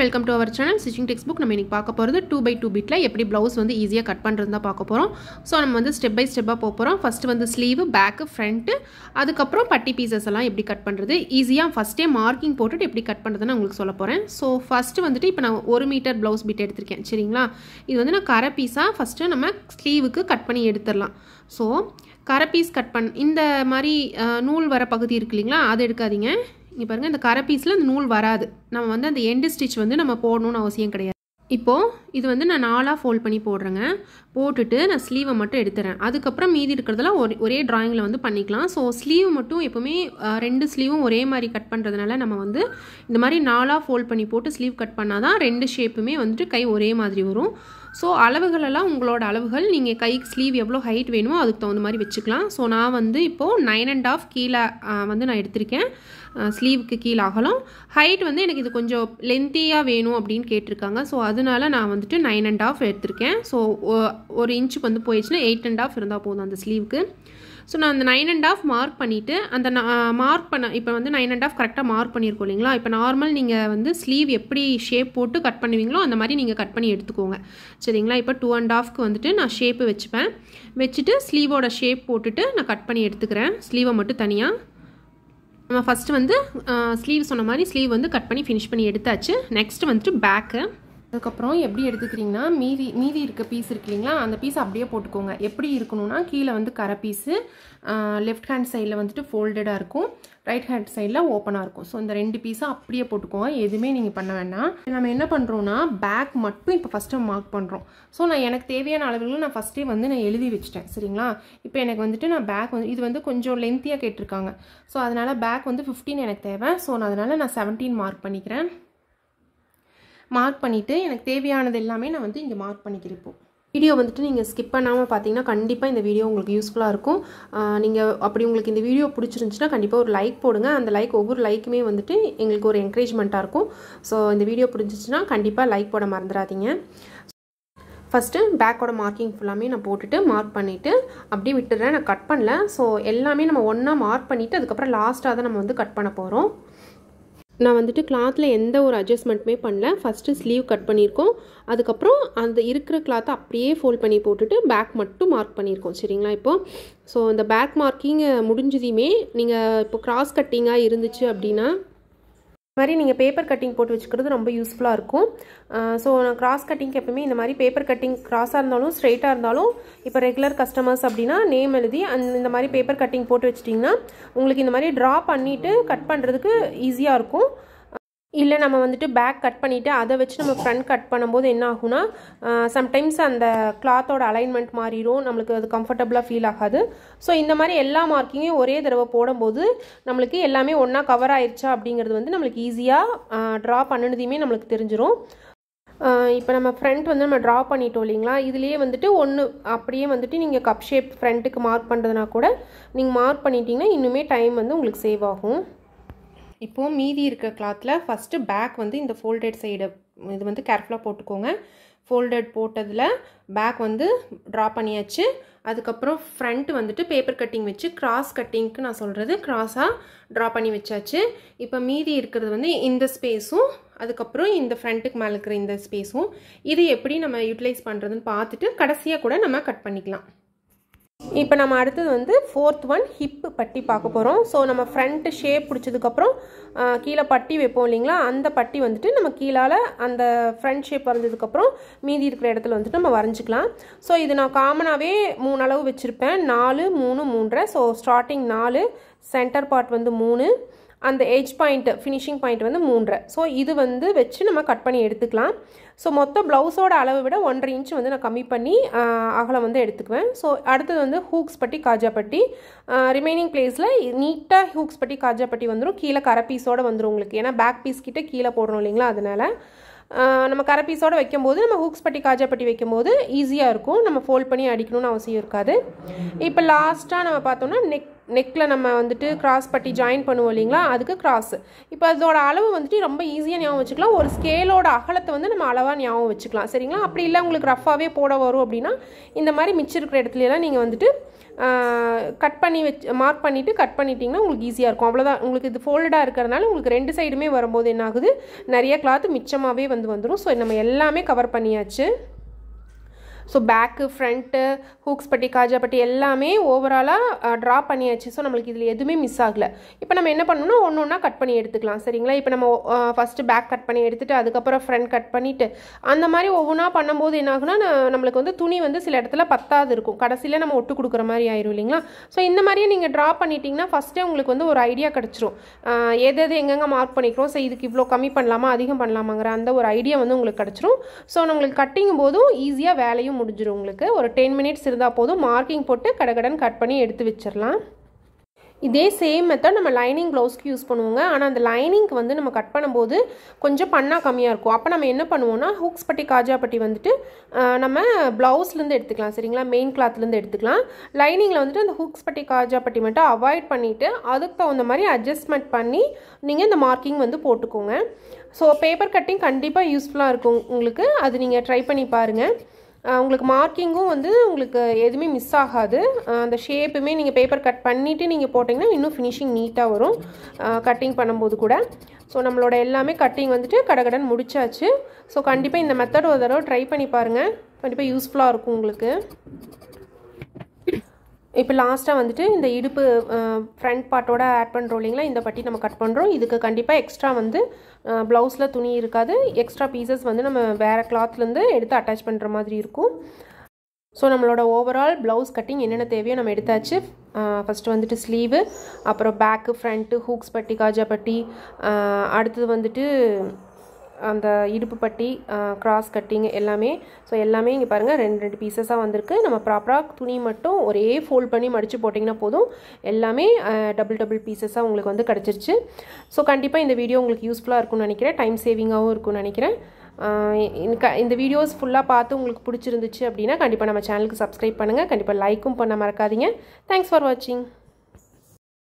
welcome to our channel stitching text book நம்ம இன்றைக்கி பார்க்க போகிறது டூ பை டூ பிட்டில் எப்படி ப்ளவுஸ் வந்து ஈஸியாக கட் பண்ணுறது தான் பார்க்க போகிறோம் ஸோ நம்ம வந்து ஸ்டெப் பை ஸ்டெப்பாக போக போகிறோம் ஃபஸ்ட்டு வந்து ஸ்லீவு பேக்கு ஃப்ரண்ட்டு அதுக்கப்புறம் பட்டி பீசஸ் எல்லாம் எப்படி கட் பண்ணுறது ஈஸியாக ஃபஸ்ட்டே மார்க்கிங் போட்டுட்டு எப்படி கட் பண்ணுறதுன்னு உங்களுக்கு சொல்ல போகிறேன் ஸோ ஃபஸ்ட்டு வந்துட்டு இப்போ நான் ஒரு மீட்டர் ப்ளவுஸ் பிட் எடுத்திருக்கேன் சரிங்களா இது வந்து நான் கரை பீஸாக ஃபஸ்ட்டு நம்ம ஸ்லீவுக்கு கட் பண்ணி எடுத்துடலாம் ஸோ கரை பீஸ் கட் பண் இந்த மாதிரி நூல் வர பகுதி இருக்கு இல்லைங்களா அதை எடுக்காதீங்க இங்கே பாருங்கள் இந்த கரை பீஸில் அந்த நூல் வராது நம்ம வந்து அந்த எண்டு ஸ்டிச் வந்து நம்ம போடணும்னு அவசியம் கிடையாது இப்போது இது வந்து நான் நாலாக ஃபோல்ட் பண்ணி போடுறேங்க போட்டுட்டு நான் ஸ்லீவை மட்டும் எடுத்துறேன் அதுக்கப்புறம் மீதி இருக்கிறதெல்லாம் ஒரே ஒரே ட்ராயிங்கில் வந்து பண்ணிக்கலாம் ஸோ ஸ்லீவ் மட்டும் எப்போவுமே ரெண்டு ஸ்லீவும் ஒரே மாதிரி கட் பண்ணுறதுனால நம்ம வந்து இந்த மாதிரி நாலாக ஃபோல்ட் பண்ணி போட்டு ஸ்லீவ் கட் பண்ணால் தான் ரெண்டு ஷேப்புமே வந்துட்டு கை ஒரே மாதிரி வரும் ஸோ அளவுகளெல்லாம் உங்களோட அளவுகள் நீங்கள் கைக்கு ஸ்லீவ் எவ்வளோ ஹைட் வேணுமோ அதுக்கு தகுந்த மாதிரி வச்சுக்கலாம் ஸோ நான் வந்து இப்போது நைன் அண்ட் ஆஃப் கீழே வந்து நான் எடுத்திருக்கேன் ஸ்லீவுக்கு கீழே ஆகலாம் ஹைட் வந்து எனக்கு இது கொஞ்சம் லென்த்தியாக வேணும் அப்படின்னு கேட்டிருக்காங்க ஸோ அதனால நான் வந்துட்டு நைன் அண்ட் ஆஃப் எடுத்திருக்கேன் ஸோ ஒரு இன்ச்சுக்கு வந்து போயிடுச்சுன்னா எயிட் அண்ட் ஆஃப் இருந்தால் போதும் அந்த ஸ்லீவுக்கு ஸோ நான் அந்த நைன் அண்ட் ஆஃப் மார்க் பண்ணிவிட்டு அந்த மார்க் பண்ண இப்போ வந்து நைன் அண்ட் ஆஃப் கரெக்டாக மார்க் பண்ணியிருக்கோம் இல்லைங்களா இப்போ நார்மல் நீங்கள் வந்து ஸ்லீவ் எப்படி ஷேப் போட்டு கட் பண்ணுவீங்களோ அந்த மாதிரி நீங்கள் கட் பண்ணி எடுத்துக்கோங்க சரிங்களா இப்போ டூ அண்ட் ஆஃப்க்கு வந்துட்டு நான் ஷேப்பு வச்சுப்பேன் வச்சுட்டு ஸ்லீவோட ஷேப் போட்டுட்டு நான் கட் பண்ணி எடுத்துக்கிறேன் ஸ்லீவை மட்டும் தனியாக நம்ம ஃபஸ்ட்டு வந்து ஸ்லீவ் சொன்ன மாதிரி ஸ்லீவ் வந்து கட் பண்ணி ஃபினிஷ் பண்ணி எடுத்தாச்சு நெக்ஸ்ட் வந்துட்டு பேக்கு அதுக்கப்புறம் எப்படி எடுத்துக்கிறீங்கன்னா மீதி மீதி இருக்க பீஸ் இருக்கு இல்லைங்களா அந்த பீஸ் அப்படியே போட்டுக்கோங்க எப்படி இருக்கணும்னா கீழே வந்து கரை பீஸு லெஃப்ட் ஹேண்ட் சைடில் வந்துட்டு ஃபோல்டடாக இருக்கும் ரைட் ஹேண்ட் சைடில் ஓப்பனாக இருக்கும் ஸோ இந்த ரெண்டு பீஸும் அப்படியே போட்டுக்கோங்க எதுவுமே நீங்கள் பண்ண வேண்டாம் நம்ம என்ன பண்ணுறோன்னா பேக் மட்டும் இப்போ ஃபஸ்ட்டு மார்க் பண்ணுறோம் ஸோ நான் எனக்கு தேவையான அளவுகளும் நான் ஃபஸ்ட்டே வந்து நான் எழுதி வச்சுட்டேன் சரிங்களா இப்போ எனக்கு வந்துட்டு நான் பேக் வந்து இது வந்து கொஞ்சம் லென்த்தியாக கேட்டிருக்காங்க ஸோ அதனால் பேக் வந்து ஃபிஃப்டீன் எனக்கு தேவை ஸோ நான் அதனால் நான் செவன்டீன் மார்க் பண்ணிக்கிறேன் மார்க் பண்ணிவிட்டு எனக்கு தேவையானது எல்லாமே நான் வந்து இங்கே மார்க் பண்ணிக்கிறேன் இப்போது வீடியோ வந்துட்டு நீங்கள் ஸ்கிப் பண்ணாமல் பார்த்தீங்கன்னா கண்டிப்பாக இந்த வீடியோ உங்களுக்கு யூஸ்ஃபுல்லாக இருக்கும் நீங்கள் அப்படி உங்களுக்கு இந்த வீடியோ பிடிச்சிருந்துச்சுன்னா கண்டிப்பாக ஒரு லைக் போடுங்க அந்த லைக் ஒவ்வொரு லைக்குமே வந்துட்டு எங்களுக்கு ஒரு என்கரேஜ்மெண்ட்டாக இருக்கும் ஸோ இந்த வீடியோ பிடிச்சிச்சுன்னா கண்டிப்பாக லைக் போட மறந்துடாதீங்க ஃபஸ்ட்டு பேக்கோட மார்க்கிங் ஃபுல்லாமே நான் போட்டுட்டு மார்க் பண்ணிவிட்டு அப்படியே விட்டுடுறேன் நான் கட் பண்ணல ஸோ எல்லாமே நம்ம ஒன்றா மார்க் பண்ணிவிட்டு அதுக்கப்புறம் லாஸ்ட்டாக தான் நம்ம வந்து கட் பண்ண போகிறோம் நான் வந்துட்டு கிளாத்தில் எந்த ஒரு அட்ஜஸ்ட்மெண்ட்டுமே பண்ணல ஃபஸ்ட்டு ஸ்லீவ் கட் பண்ணியிருக்கோம் அதுக்கப்புறம் அந்த இருக்கிற கிளாத்தை அப்படியே ஃபோல்ட் பண்ணி போட்டுட்டு பேக் மட்டும் மார்க் பண்ணியிருக்கோம் சரிங்களா இப்போது ஸோ இந்த பேக் மார்க்கிங் முடிஞ்சதையுமே நீங்கள் இப்போ கிராஸ் கட்டிங்காக இருந்துச்சு அப்படின்னா மாதிரி நீங்கள் பேப்பர் கட்டிங் போட்டு வச்சுக்கிறது ரொம்ப யூஸ்ஃபுல்லாக இருக்கும் ஸோ நான் கிராஸ் கட்டிங்க்கு எப்பவுமே இந்த மாதிரி பேப்பர் கட்டிங் கிராஸாக இருந்தாலும் ஸ்ட்ரெயிட்டாக இருந்தாலும் இப்போ ரெகுலர் கஸ்டமர்ஸ் அப்படின்னா நேம் எழுதி அந் இந்த மாதிரி பேப்பர் கட்டிங் போட்டு வச்சிட்டிங்கன்னா உங்களுக்கு இந்த மாதிரி ட்ரா பண்ணிவிட்டு கட் பண்ணுறதுக்கு ஈஸியாக இருக்கும் இல்லை நம்ம வந்துட்டு பேக் கட் பண்ணிவிட்டு அதை வச்சு நம்ம ஃப்ரண்ட் கட் பண்ணும்போது என்ன ஆகும்னா சம்டைம்ஸ் அந்த கிளாத்தோட அலைன்மெண்ட் மாறிடும் நம்மளுக்கு அது கம்ஃபர்டபுளாக ஃபீல் ஆகாது ஸோ இந்த மாதிரி எல்லா மார்க்கிங்கையும் ஒரே தடவை போடும்போது நம்மளுக்கு எல்லாமே ஒன்றா கவர் ஆயிடுச்சா அப்படிங்கிறது வந்து நம்மளுக்கு ஈஸியாக ட்ரா பண்ணினதையுமே நம்மளுக்கு தெரிஞ்சிடும் இப்போ நம்ம ஃப்ரண்ட் வந்து நம்ம ட்ரா பண்ணிட்டோம் இல்லைங்களா இதுலேயே வந்துட்டு ஒன்று அப்படியே வந்துட்டு நீங்கள் கப் ஷேப் ஃப்ரண்ட்டுக்கு மார்க் பண்ணுறதுனா கூட நீங்கள் மார்க் பண்ணிட்டீங்கன்னா இன்னுமே டைம் வந்து உங்களுக்கு சேவ் ஆகும் இப்போது மீதி இருக்க கிளாத்தில் ஃபஸ்ட்டு பேக் வந்து இந்த ஃபோல்டட் சைடு இது வந்து கேர்ஃபுல்லாக போட்டுக்கோங்க ஃபோல்டட் போட்டதில் பேக் வந்து ட்ரா பண்ணியாச்சு அதுக்கப்புறம் ஃப்ரண்ட் வந்துட்டு பேப்பர் கட்டிங் வச்சு கிராஸ் கட்டிங்க்கு நான் சொல்கிறது கிராஸாக ட்ரா பண்ணி வச்சாச்சு இப்போ மீதி இருக்கிறது வந்து இந்த ஸ்பேஸும் அதுக்கப்புறம் இந்த ஃப்ரண்ட்டுக்கு மேலே இருக்கிற இந்த ஸ்பேஸும் இது எப்படி நம்ம யூட்டிலைஸ் பண்ணுறதுன்னு பார்த்துட்டு கடைசியாக கூட நம்ம கட் பண்ணிக்கலாம் இப்போ நம்ம அடுத்தது வந்து ஃபோர்த் ஒன் ஹிப்பு பட்டி பார்க்க போகிறோம் ஸோ நம்ம ஃப்ரண்ட்டு ஷேப் பிடிச்சதுக்கப்புறம் கீழே பட்டி வைப்போம் இல்லைங்களா அந்த பட்டி வந்துட்டு நம்ம கீழால் அந்த ஃப்ரண்ட் ஷேப் வரைஞ்சதுக்கப்புறம் மீதி இருக்கிற இடத்துல வந்துட்டு நம்ம வரைஞ்சிக்கலாம் ஸோ இது நான் காமனாகவே மூணு அளவு வச்சுருப்பேன் நாலு மூணு மூன்றரை ஸோ ஸ்டார்டிங் நாலு சென்டர் பார்ட் வந்து மூணு அந்த எஜ் பாயிண்ட்டு ஃபினிஷிங் பாயிண்ட் வந்து மூன்றரை ஸோ இது வந்து வச்சு நம்ம கட் பண்ணி எடுத்துக்கலாம் ஸோ மொத்த ப்ளவுஸோட அளவை விட ஒன்றரை இன்ச் வந்து நான் கம்மி பண்ணி அகலம் வந்து எடுத்துக்குவேன் ஸோ அடுத்தது வந்து ஹூக்ஸ் பட்டி காஜாப்பட்டி ரிமைனிங் பிளேஸில் நீட்டாக ஹூக்ஸ் பட்டி காஜாப்பட்டி வந்துடும் கீழே கரை பீஸோடு வந்துடும் உங்களுக்கு ஏன்னா பேக் பீஸ் கிட்டே கீழே போடணும் இல்லைங்களா அதனால் நம்ம கரை பீஸோடு வைக்கும்போது நம்ம ஹூக்ஸ் பட்டி காஜா பட்டி வைக்கும்போது ஈஸியாக இருக்கும் நம்ம ஃபோல்ட் பண்ணி அடிக்கணும்னு அவசியம் இருக்காது இப்போ லாஸ்ட்டாக நம்ம பார்த்தோம்னா நெக் நெக்கில் நம்ம வந்துட்டு கிராஸ் பட்டி ஜாயின் பண்ணுவோம் இல்லைங்களா அதுக்கு கிராஸ் இப்போ அதோட அளவு வந்துட்டு ரொம்ப ஈஸியாக ஞாபகம் வச்சுக்கலாம் ஒரு ஸ்கேலோட அகலத்தை வந்து நம்ம அளவாக ஞாபகம் வச்சுக்கலாம் சரிங்களா அப்படி இல்லை உங்களுக்கு ரஃபாகவே போட வரும் அப்படின்னா இந்த மாதிரி மிச்சம் இருக்கிற இடத்துலலாம் நீங்கள் வந்துட்டு கட் பண்ணி வச்சு மார்க் பண்ணிவிட்டு கட் பண்ணிட்டீங்கன்னா உங்களுக்கு ஈஸியாக இருக்கும் அவ்வளோதான் உங்களுக்கு இது ஃபோல்டாக இருக்கிறதுனால உங்களுக்கு ரெண்டு சைடுமே வரும்போது என்ன ஆகுது நிறைய கிளாத்து மிச்சமாகவே வந்து வந்துடும் ஸோ நம்ம எல்லாமே கவர் பண்ணியாச்சு ஸோ பேக்கு ஃப்ரண்ட்டு ஹூக்ஸ் பட்டி காஜா பட்டி எல்லாமே ஓவராலாக ட்ரா பண்ணியாச்சு ஸோ நம்மளுக்கு இதில் எதுவுமே மிஸ் ஆகலை இப்போ நம்ம என்ன பண்ணணும்னா ஒன்று ஒன்றா கட் பண்ணி எடுத்துக்கலாம் சரிங்களா இப்போ நம்ம ஃபஸ்ட்டு பேக் கட் பண்ணி எடுத்துகிட்டு அதுக்கப்புறம் ஃப்ரண்ட் கட் பண்ணிவிட்டு அந்த மாதிரி ஒவ்வொன்றா பண்ணும்போது என்ன ஆகுனா நம்மளுக்கு வந்து துணி வந்து சில இடத்துல பத்தாது இருக்கும் கடைசியில் நம்ம ஒட்டு கொடுக்குற மாதிரி ஆயிரும் இல்லைங்களா ஸோ இந்த மாதிரியே நீங்கள் ட்ரா பண்ணிட்டீங்கன்னா ஃபஸ்ட்டே உங்களுக்கு வந்து ஒரு ஐடியா கிடச்சிரும் எது எது எங்கெங்கே மார்க் பண்ணிக்கிறோம் ஸோ இதுக்கு இவ்வளோ கம்மி பண்ணலாமா அதிகம் பண்ணலாமாங்கிற அந்த ஒரு ஐடியா வந்து உங்களுக்கு கிடச்சிரும் ஸோ நம்மளுக்கு கட்டிங்கும் போதும் ஈஸியாக வேலையும் ஈஸியாக முடிஞ்சிடும் உங்களுக்கு ஒரு டென் மினிட்ஸ் இருந்தால் போதும் மார்க்கிங் போட்டு கடகடன் கட் பண்ணி எடுத்து வச்சிடலாம் இதே சேம் மெத்தட் நம்ம லைனிங் ப்ளவுஸ்க்கு யூஸ் பண்ணுவோங்க ஆனால் அந்த லைனிங்க்கு வந்து நம்ம கட் பண்ணும்போது கொஞ்சம் பண்ணால் கம்மியாக இருக்கும் அப்போ நம்ம என்ன பண்ணுவோம்னா ஹூக்ஸ் பட்டி காஜா பட்டி வந்துட்டு நம்ம ப்ளவுஸ்லேருந்து எடுத்துக்கலாம் சரிங்களா மெயின் கிளாத்லேருந்து எடுத்துக்கலாம் லைனிங்கில் வந்துட்டு அந்த ஹூக்ஸ் பட்டி காஜா பட்டி மட்டும் அவாய்ட் பண்ணிவிட்டு அதுக்கு தகுந்த மாதிரி அட்ஜஸ்ட்மெண்ட் பண்ணி நீங்கள் இந்த மார்க்கிங் வந்து போட்டுக்கோங்க ஸோ பேப்பர் கட்டிங் கண்டிப்பாக யூஸ்ஃபுல்லாக இருக்கும் உங்களுக்கு அது நீங்கள் ட்ரை பண்ணி பாருங்கள் உங்களுக்கு மார்க்கிங்கும் வந்து உங்களுக்கு எதுவுமே மிஸ் ஆகாது அந்த ஷேப்புமே நீங்கள் பேப்பர் கட் பண்ணிவிட்டு நீங்கள் போட்டிங்கன்னா இன்னும் ஃபினிஷிங் நீட்டாக வரும் கட்டிங் பண்ணும்போது கூட ஸோ நம்மளோட எல்லாமே கட்டிங் வந்துட்டு கடகடன் முடிச்சாச்சு ஸோ கண்டிப்பாக இந்த மெத்தட் ஒரு தடவை ட்ரை பண்ணி பாருங்கள் கண்டிப்பாக யூஸ்ஃபுல்லாக இருக்கும் உங்களுக்கு இப்போ லாஸ்ட்டாக வந்துட்டு இந்த இடுப்பு ஃப்ரண்ட் பார்ட்டோட ஆட் பண்ணுறோம் இல்லைங்களா இந்த பட்டி நம்ம கட் பண்ணுறோம் இதுக்கு கண்டிப்பாக எக்ஸ்ட்ரா வந்து ப்ளவுஸில் துணி இருக்காது எக்ஸ்ட்ரா பீசஸ் வந்து நம்ம வேறு கிளாத்லேருந்து எடுத்து அட்டாச் பண்ணுற மாதிரி இருக்கும் ஸோ நம்மளோட ஓவரால் ப்ளவுஸ் கட்டிங் என்னென்ன தேவையோ நம்ம எடுத்தாச்சு ஃபஸ்ட்டு வந்துட்டு ஸ்லீவு அப்புறம் பேக்கு ஃப்ரண்ட்டு ஹூக்ஸ் பட்டி காஜா பட்டி அடுத்தது வந்துட்டு அந்த இடுப்பு பட்டி கிராஸ் கட்டிங் எல்லாமே ஸோ எல்லாமே இங்கே பாருங்கள் ரெண்டு ரெண்டு பீசஸாக வந்திருக்கு நம்ம ப்ராப்பராக துணி மட்டும் ஒரே ஃபோல்ட் பண்ணி மடித்து போட்டிங்கன்னா போதும் எல்லாமே டபுள் டபுள் பீசஸாக உங்களுக்கு வந்து கிடச்சிருச்சு ஸோ கண்டிப்பாக இந்த வீடியோ உங்களுக்கு யூஸ்ஃபுல்லாக இருக்கும்னு நினைக்கிறேன் டைம் சேவிங்காகவும் இருக்கும்னு நினைக்கிறேன் இந்த வீடியோஸ் ஃபுல்லாக பார்த்து உங்களுக்கு பிடிச்சிருந்துச்சு அப்படின்னா கண்டிப்பாக நம்ம சேனலுக்கு சப்ஸ்கிரைப் பண்ணுங்கள் கண்டிப்பாக லைக்கும் பண்ண மறக்காதீங்க தேங்க்ஸ் ஃபார் வாட்சிங்